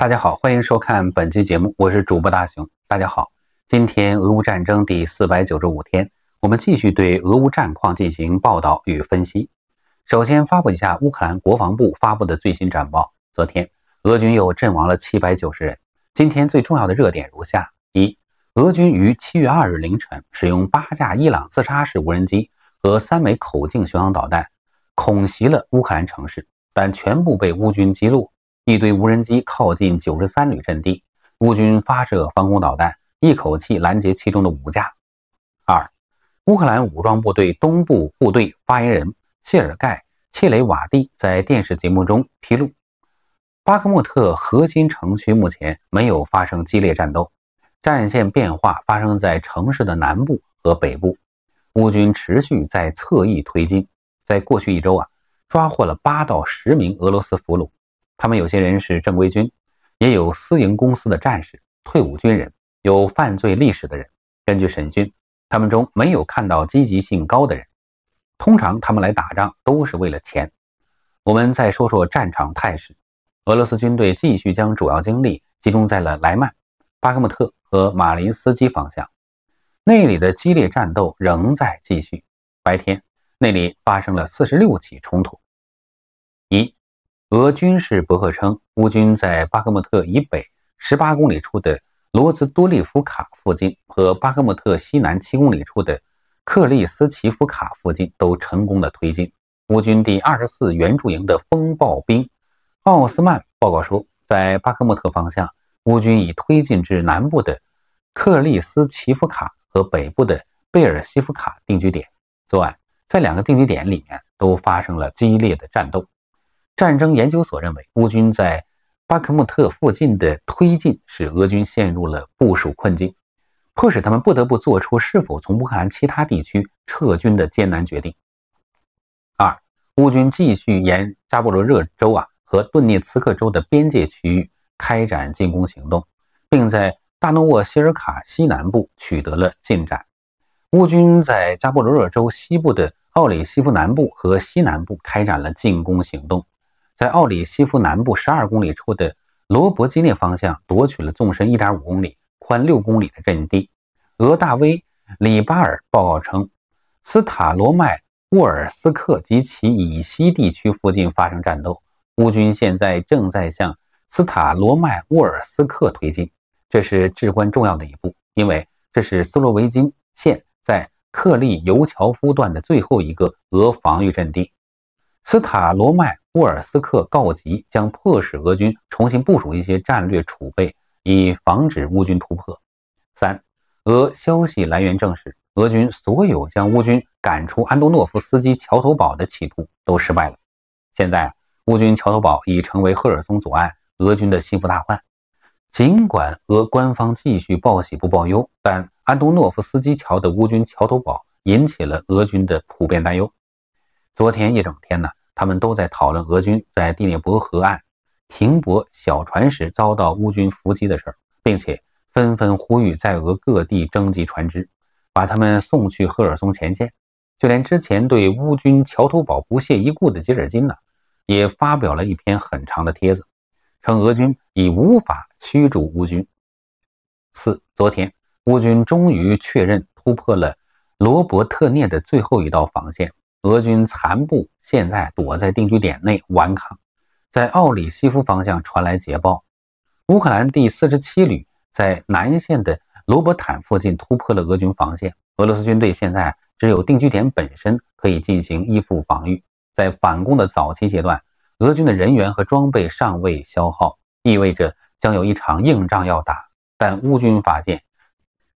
大家好，欢迎收看本期节目，我是主播大熊。大家好，今天俄乌战争第四百九十五天，我们继续对俄乌战况进行报道与分析。首先发布一下乌克兰国防部发布的最新战报：昨天俄军又阵亡了七百九十人。今天最重要的热点如下：一、俄军于七月二日凌晨使用八架伊朗自杀式无人机和三枚口径巡航导弹恐袭了乌克兰城市，但全部被乌军击落。一堆无人机靠近九十三旅阵地，乌军发射防空导弹，一口气拦截其中的五架。二，乌克兰武装部队东部部队发言人谢尔盖·切雷瓦蒂在电视节目中披露，巴克莫特核心城区目前没有发生激烈战斗，战线变化发生在城市的南部和北部，乌军持续在侧翼推进。在过去一周啊，抓获了八到十名俄罗斯俘虏。他们有些人是正规军，也有私营公司的战士、退伍军人，有犯罪历史的人。根据审讯，他们中没有看到积极性高的人。通常他们来打仗都是为了钱。我们再说说战场态势，俄罗斯军队继续将主要精力集中在了莱曼、巴克穆特和马林斯基方向，那里的激烈战斗仍在继续。白天那里发生了四十六起冲突。俄军事博客称，乌军在巴赫穆特以北十八公里处的罗兹多利夫卡附近和巴赫穆特西南七公里处的克利斯奇夫卡附近都成功的推进。乌军第二十四援助营的风暴兵奥斯曼报告说，在巴赫穆特方向，乌军已推进至南部的克利斯奇夫卡和北部的贝尔西夫卡定居点。昨晚，在两个定居点里面都发生了激烈的战斗。战争研究所认为，乌军在巴克穆特附近的推进使俄军陷入了部署困境，迫使他们不得不做出是否从乌克兰其他地区撤军的艰难决定。二，乌军继续沿扎波罗热州啊和顿涅茨克州的边界区域开展进攻行动，并在大诺沃希尔卡西南部取得了进展。乌军在扎波罗热州西部的奥里西夫南部和西南部开展了进攻行动。在奥里西夫南部12公里处的罗伯基涅方向夺取了纵深1.5公里、宽6公里的阵地。俄大威里巴尔报告称，斯塔罗麦沃尔斯克及其以西地区附近发生战斗。乌军现在正在向斯塔罗麦沃尔斯克推进，这是至关重要的一步，因为这是斯洛维金线在克利尤乔夫段的最后一个俄防御阵地。斯塔罗麦沃尔斯克告急，将迫使俄军重新部署一些战略储备，以防止乌军突破。三，俄消息来源证实，俄军所有将乌军赶出安东诺夫斯基桥头堡的企图都失败了。现在，乌军桥头堡已成为赫尔松阻碍俄军的心腹大患。尽管俄官方继续报喜不报忧，但安东诺夫斯基桥的乌军桥头堡引起了俄军的普遍担忧。昨天一整天呢，他们都在讨论俄军在第聂伯河岸停泊小船时遭到乌军伏击的事儿，并且纷纷呼吁在俄各地征集船只，把他们送去赫尔松前线。就连之前对乌军桥头堡不屑一顾的吉尔金呢，也发表了一篇很长的帖子，称俄军已无法驱逐乌军。四昨天，乌军终于确认突破了罗伯特涅的最后一道防线。俄军残部现在躲在定居点内顽抗，在奥里西夫方向传来捷报，乌克兰第四十七旅在南线的罗伯坦附近突破了俄军防线。俄罗斯军队现在只有定居点本身可以进行依附防御，在反攻的早期阶段，俄军的人员和装备尚未消耗，意味着将有一场硬仗要打。但乌军发现，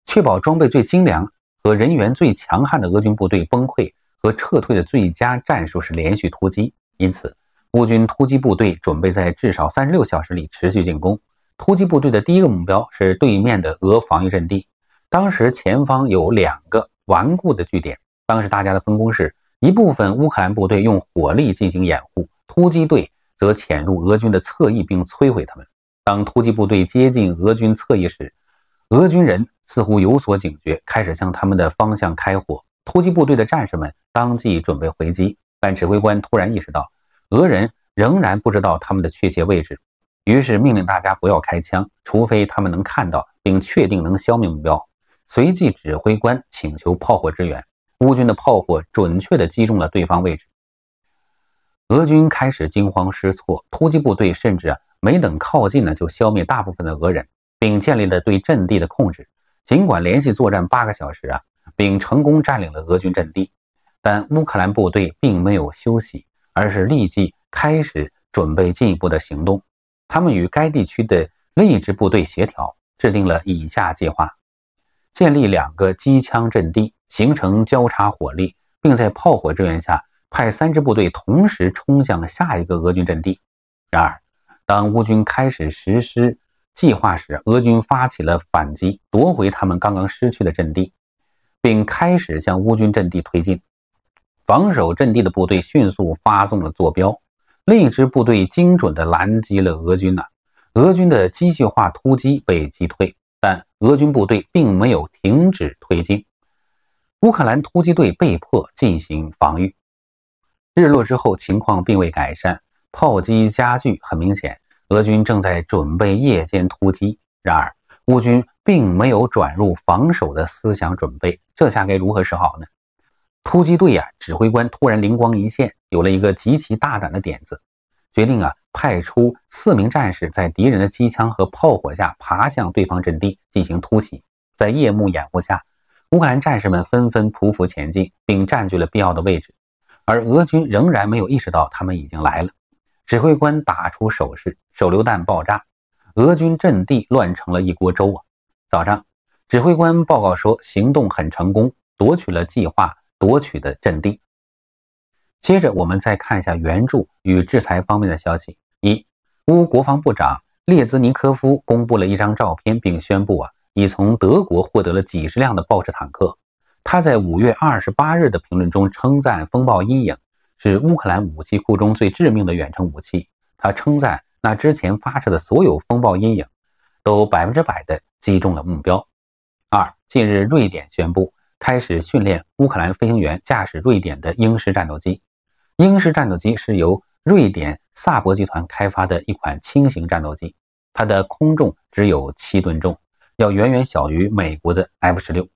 确保装备最精良和人员最强悍的俄军部队崩溃。和撤退的最佳战术是连续突击，因此乌军突击部队准备在至少三十六小时里持续进攻。突击部队的第一个目标是对面的俄防御阵地。当时前方有两个顽固的据点。当时大家的分工是，一部分乌克兰部队用火力进行掩护，突击队则潜入俄军的侧翼并摧毁他们。当突击部队接近俄军侧翼时，俄军人似乎有所警觉，开始向他们的方向开火。突击部队的战士们当即准备回击，但指挥官突然意识到，俄人仍然不知道他们的确切位置，于是命令大家不要开枪，除非他们能看到并确定能消灭目标。随即，指挥官请求炮火支援，乌军的炮火准确地击中了对方位置。俄军开始惊慌失措，突击部队甚至没等靠近呢，就消灭大部分的俄人，并建立了对阵地的控制。尽管连续作战八个小时啊。并成功占领了俄军阵地，但乌克兰部队并没有休息，而是立即开始准备进一步的行动。他们与该地区的另一支部队协调，制定了以下计划：建立两个机枪阵地，形成交叉火力，并在炮火支援下，派三支部队同时冲向下一个俄军阵地。然而，当乌军开始实施计划时，俄军发起了反击，夺回他们刚刚失去的阵地。并开始向乌军阵地推进，防守阵地的部队迅速发送了坐标，另一支部队精准的拦截了俄军呐，俄军的机械化突击被击退，但俄军部队并没有停止推进，乌克兰突击队被迫进行防御。日落之后，情况并未改善，炮击加剧，很明显，俄军正在准备夜间突击。然而，乌军。并没有转入防守的思想准备，这下该如何是好呢？突击队呀，指挥官突然灵光一现，有了一个极其大胆的点子，决定啊，派出四名战士在敌人的机枪和炮火下爬向对方阵地进行突袭。在夜幕掩护下，乌克兰战士们纷纷匍匐前进，并占据了必要的位置。而俄军仍然没有意识到他们已经来了，指挥官打出手势，手榴弹爆炸，俄军阵地乱成了一锅粥啊！早上，指挥官报告说，行动很成功，夺取了计划夺取的阵地。接着，我们再看一下援助与制裁方面的消息。一，乌国防部长列兹尼科夫公布了一张照片，并宣布啊，已从德国获得了几十辆的豹式坦克。他在五月二十八日的评论中称赞“风暴阴影”是乌克兰武器库中最致命的远程武器。他称赞那之前发射的所有“风暴阴影”。都百分之百的击中了目标。二近日，瑞典宣布开始训练乌克兰飞行员驾驶瑞典的英式战斗机。英式战斗机是由瑞典萨博集团开发的一款轻型战斗机，它的空重只有七吨重，要远远小于美国的 F 十六。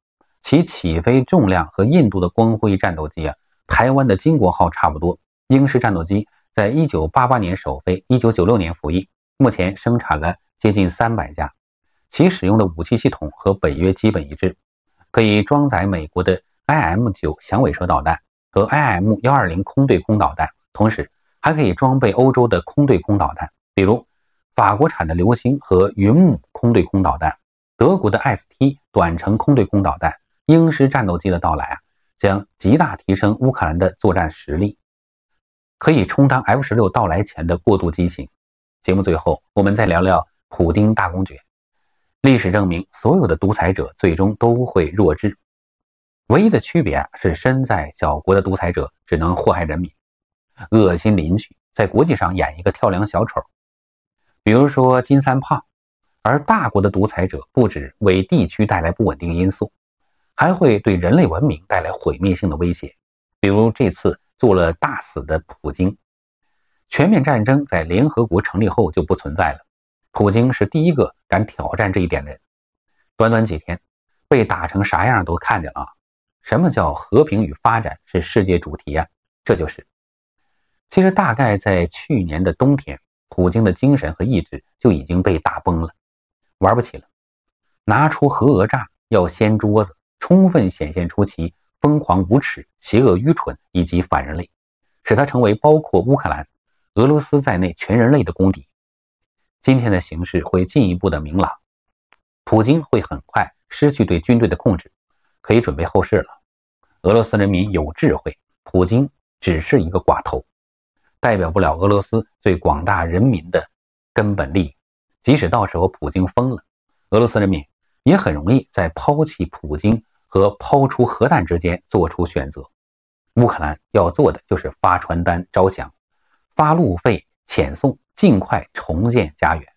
其起飞重量和印度的光辉战斗机啊，台湾的金国号差不多。英式战斗机在一九八八年首飞，一九九六年服役，目前生产了。接近三百架，其使用的武器系统和北约基本一致，可以装载美国的 I M 九响尾蛇导弹和 I M 幺二零空对空导弹，同时还可以装备欧洲的空对空导弹，比如法国产的流星和云母空对空导弹，德国的 S T 短程空对空导弹。英狮战斗机的到来啊，将极大提升乌克兰的作战实力，可以充当 F 十六到来前的过渡机型。节目最后，我们再聊聊。普丁大公爵，历史证明，所有的独裁者最终都会弱智。唯一的区别啊，是身在小国的独裁者只能祸害人民、恶心邻居，在国际上演一个跳梁小丑，比如说金三胖；而大国的独裁者不止为地区带来不稳定因素，还会对人类文明带来毁灭性的威胁。比如这次做了大死的普京，全面战争在联合国成立后就不存在了。普京是第一个敢挑战这一点的人。短短几天被打成啥样都看见了啊！什么叫和平与发展是世界主题啊？这就是。其实，大概在去年的冬天，普京的精神和意志就已经被打崩了，玩不起了。拿出核讹诈要掀桌子，充分显现出其疯狂、无耻、邪恶、愚蠢以及反人类，使他成为包括乌克兰、俄罗斯在内全人类的公敌。今天的形势会进一步的明朗，普京会很快失去对军队的控制，可以准备后事了。俄罗斯人民有智慧，普京只是一个寡头，代表不了俄罗斯最广大人民的根本利益。即使到时候普京疯了，俄罗斯人民也很容易在抛弃普京和抛出核弹之间做出选择。乌克兰要做的就是发传单招降，发路费。遣送，尽快重建家园。